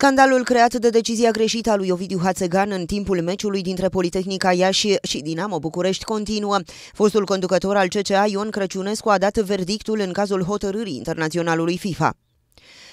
Scandalul creat de decizia greșită a lui Ovidiu Hațegan în timpul meciului dintre Politehnica Iași și Dinamo București continuă. Fostul conducător al CCA Ion Crăciunescu a dat verdictul în cazul hotărârii internaționalului FIFA.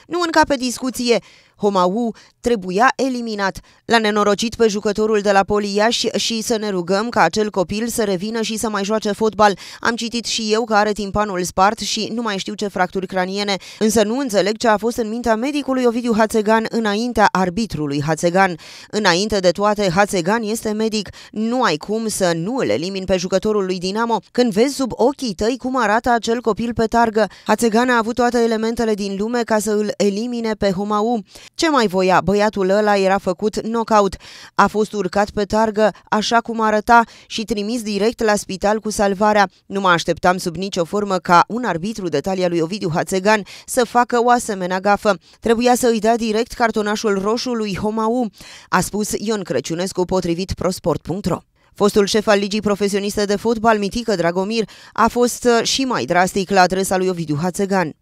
Nu încape discuție. Homau trebuia eliminat. L-a nenorocit pe jucătorul de la Polia și, și să ne rugăm ca acel copil să revină și să mai joace fotbal. Am citit și eu că are timpanul spart și nu mai știu ce fracturi craniene, însă nu înțeleg ce a fost în mintea medicului Ovidiu Hațegan înaintea arbitrului Hațegan. Înainte de toate, Hațegan este medic. Nu ai cum să nu îl elimini pe jucătorul lui Dinamo când vezi sub ochii tăi cum arată acel copil pe targă. Hațegan a avut toate elementele din lume ca să îl elimine pe Humau. Ce mai voia? Băiatul ăla era făcut knockout. A fost urcat pe targă, așa cum arăta, și trimis direct la spital cu salvarea. Nu mă așteptam sub nicio formă ca un arbitru de talia lui Ovidiu Hațegan să facă o asemenea gafă. Trebuia să îi dea direct cartonașul roșu lui Homau, a spus Ion Crăciunescu potrivit prosport.ro. Fostul șef al Ligii Profesioniste de Fotbal, Mitică Dragomir, a fost uh, și mai drastic la adresa lui Ovidiu Hațegan.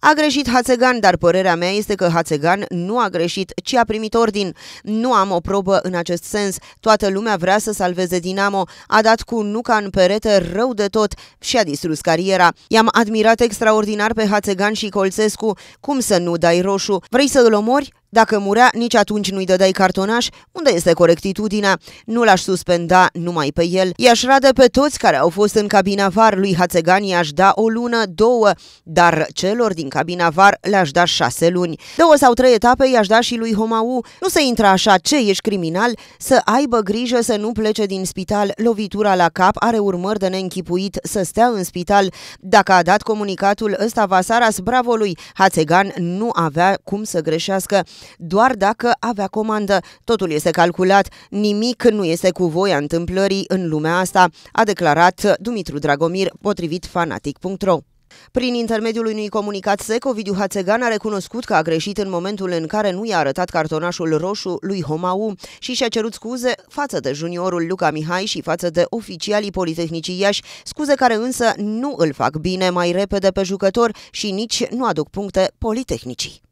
A greșit Hațegan, dar părerea mea este că Hațegan nu a greșit, ci a primit ordin. Nu am o probă în acest sens. Toată lumea vrea să salveze Dinamo. A dat cu nuca în perete rău de tot și a distrus cariera. I-am admirat extraordinar pe Hațegan și Colțescu. Cum să nu dai roșu? Vrei să îl omori? Dacă murea, nici atunci nu-i dădeai cartonaș? Unde este corectitudinea? Nu l-aș suspenda numai pe el. I-aș rade pe toți care au fost în cabina var lui Hațegan, i-aș da o lună, două, dar celor din cabina var le-aș da șase luni. Două sau trei etape i-aș da și lui Homau. Nu se intra așa, ce ești criminal? Să aibă grijă să nu plece din spital. Lovitura la cap are urmări de neînchipuit să stea în spital. Dacă a dat comunicatul ăsta Vasaras lui Hațegan nu avea cum să greșească doar dacă avea comandă. Totul este calculat, nimic nu este cu voia întâmplării în lumea asta, a declarat Dumitru Dragomir, potrivit fanatic.ro. Prin intermediul unui comunicat sec, Ovidiu Hațegan a recunoscut că a greșit în momentul în care nu i-a arătat cartonașul roșu lui Homau și și-a cerut scuze față de juniorul Luca Mihai și față de oficialii Politehnicii Iași, scuze care însă nu îl fac bine mai repede pe jucător și nici nu aduc puncte Politehnicii.